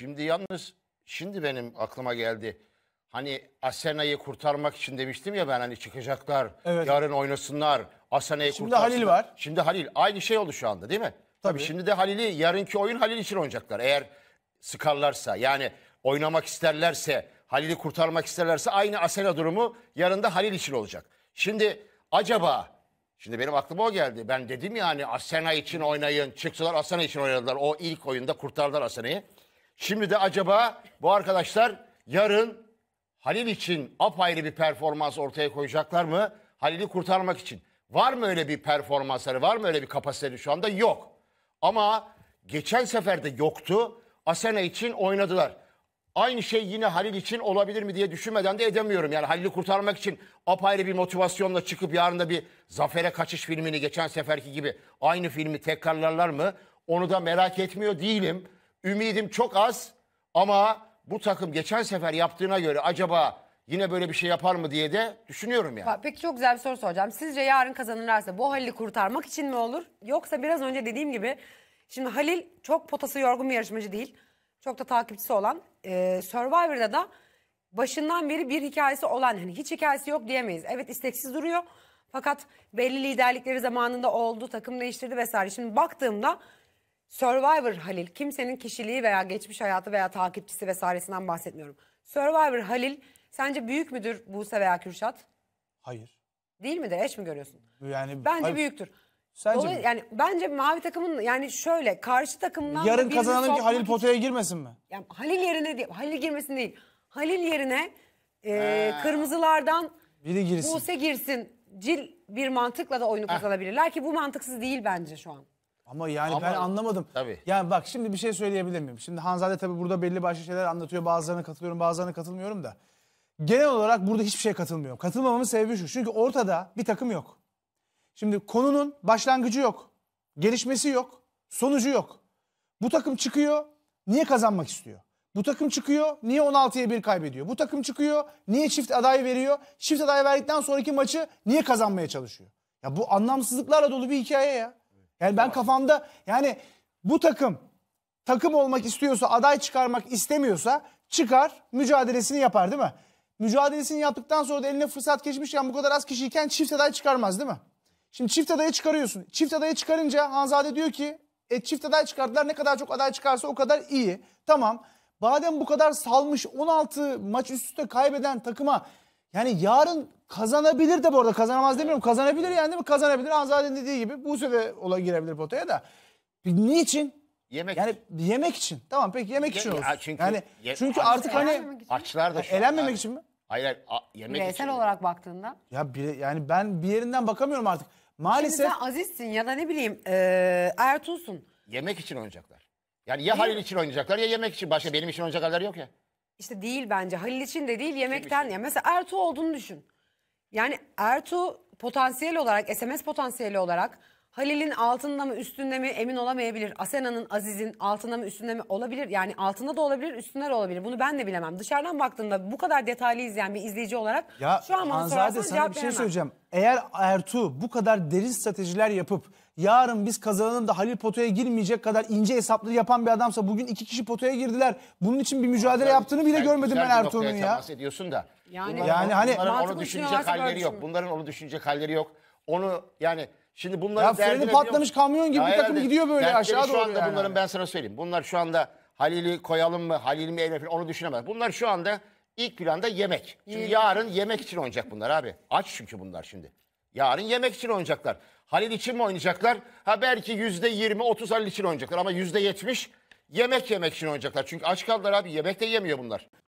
Şimdi yalnız şimdi benim aklıma geldi. Hani Asena'yı kurtarmak için demiştim ya ben hani çıkacaklar, Evet. yarın oynasınlar, Asena'yı Şimdi Halil var. Şimdi Halil aynı şey oldu şu anda değil mi? Tabii. Tabii. şimdi de Halil'i yarınki oyun Halil için oynayacaklar. Eğer sıkarlarsa yani oynamak isterlerse, Halil'i kurtarmak isterlerse aynı Asena durumu yarın da Halil için olacak. Şimdi acaba Şimdi benim aklıma o geldi. Ben dedim ya hani Asena için oynayın. Çıktılar Asena için oynadılar. O ilk oyunda kurtardılar Asena'yı. Şimdi de acaba bu arkadaşlar yarın Halil için apayrı bir performans ortaya koyacaklar mı? Halil'i kurtarmak için. Var mı öyle bir performansları, var mı öyle bir kapasiteli şu anda? Yok. Ama geçen sefer de yoktu. Asena için oynadılar. Aynı şey yine Halil için olabilir mi diye düşünmeden de edemiyorum. Yani Halil'i kurtarmak için apayrı bir motivasyonla çıkıp yarın da bir zafere kaçış filmini geçen seferki gibi aynı filmi tekrarlarlar mı? Onu da merak etmiyor değilim. Ümidim çok az ama bu takım geçen sefer yaptığına göre acaba yine böyle bir şey yapar mı diye de düşünüyorum yani. Bak, Peki çok güzel bir soru soracağım. Sizce yarın kazanırlarsa bu Halil'i kurtarmak için mi olur? Yoksa biraz önce dediğim gibi şimdi Halil çok potası yorgun bir yarışmacı değil. Çok da takipçisi olan e, Survivor'da da başından beri bir hikayesi olan hani hiç hikayesi yok diyemeyiz. Evet isteksiz duruyor fakat belli liderlikleri zamanında oldu takım değiştirdi vesaire. Şimdi baktığımda Survivor Halil kimsenin kişiliği veya geçmiş hayatı veya takipçisi vesairesinden bahsetmiyorum. Survivor Halil sence büyük müdür Buse veya Kürşat? Hayır. Değil mi de eş mi görüyorsun? Yani bence hayır. büyüktür. Sence Dolayı, mi? yani bence mavi takımın yani şöyle karşı takımdan yarın kazananın ki Halil potaya girmesin mi? Yani Halil yerine değil, Halil girmesin değil. Halil yerine e, kırmızılardan biri girsin. Buse girsin. Cil bir mantıkla da oyunu kazanabilirler ki bu mantıksız değil bence şu an. Ama yani Ama- ben anlamadım. Tabii. Yani bak şimdi bir şey söyleyebilir miyim? Şimdi Hanzade tabii burada belli başlı şeyler anlatıyor. Bazılarına katılıyorum, bazılarına katılmıyorum da. Genel olarak burada hiçbir şey katılmıyorum. Katılmamamın sebebi şu. Çünkü ortada bir takım yok. Şimdi konunun başlangıcı yok. Gelişmesi yok. Sonucu yok. Bu takım çıkıyor. Niye kazanmak istiyor? Bu takım çıkıyor. Niye 16'ya 1 kaybediyor? Bu takım çıkıyor. Niye çift aday veriyor? Çift aday verdikten sonraki maçı niye kazanmaya çalışıyor? Ya bu anlamsızlıklarla dolu bir hikaye ya. Yani ben kafamda yani bu takım takım olmak istiyorsa, aday çıkarmak istemiyorsa çıkar, mücadelesini yapar değil mi? Mücadelesini yaptıktan sonra da eline fırsat geçmişken bu kadar az kişiyken çift aday çıkarmaz değil mi? Şimdi çift adayı çıkarıyorsun. Çift adayı çıkarınca Hanzade diyor ki e, çift aday çıkardılar ne kadar çok aday çıkarsa o kadar iyi. Tamam. Badem bu kadar salmış 16 maç üst üste kaybeden takıma yani yarın kazanabilir de bu arada kazanamaz demiyorum. Kazanabilir yani değil mi? Kazanabilir. Hanzade'nin dediği gibi bu de ola girebilir potaya da. Niçin? Yemek yani yemek için. Tamam peki yemek için olsun. Ya çünkü- yani ye- çünkü artık hani Açlar da şu elenmemek için mi? Hayır hayır a- yemek için. Bireysel olarak baktığında. Ya bir, yani ben bir yerinden bakamıyorum artık. Şimdi Maalesef sen azizsin ya da ne bileyim eee Ertun'sun. Yemek için oynayacaklar. Yani ya Halil için oynayacaklar ya yemek için. Başka benim için oynayacak yok ya. İşte değil bence. Halil için de değil yemekten ya. Mesela Ertuğ olduğunu düşün. Yani Ertuğ potansiyel olarak SMS potansiyeli olarak Halil'in altında mı üstünde mi emin olamayabilir. Asena'nın Aziz'in altında mı üstünde mi olabilir. Yani altında da olabilir üstünde de olabilir. Bunu ben de bilemem. Dışarıdan baktığımda bu kadar detaylı izleyen bir izleyici olarak ya, şu an bana sorarsan sana bir şey söyleyeceğim. Eğer Ertuğ bu kadar derin stratejiler yapıp yarın biz kazanalım da Halil potaya girmeyecek kadar ince hesapları yapan bir adamsa bugün iki kişi potaya girdiler. Bunun için bir mücadele Abi, yaptığını bile sen görmedim ben Ertuğ'un ya. temas ediyorsun da. Yani, Bunların, yani hani bunların onu şey düşünecek düşünüyorlarsa halleri yok. Bunların onu düşünecek halleri yok. Onu yani Şimdi bunlar ya freni patlamış kamyon gibi Hayır, bir takım gidiyor böyle aşağı doğru. Şu anda yani. bunların ben sana söyleyeyim. Bunlar şu anda Halil'i koyalım mı, Halil mi Elif'i? onu düşünemez. Bunlar şu anda ilk planda yemek. Şimdi İyi. yarın yemek için oynayacak bunlar abi. Aç çünkü bunlar şimdi. Yarın yemek için oynayacaklar. Halil için mi oynayacaklar? Ha belki yüzde yirmi, otuz Halil için oynayacaklar ama yüzde yetmiş yemek yemek için oynayacaklar. Çünkü aç kaldılar abi yemek de yemiyor bunlar.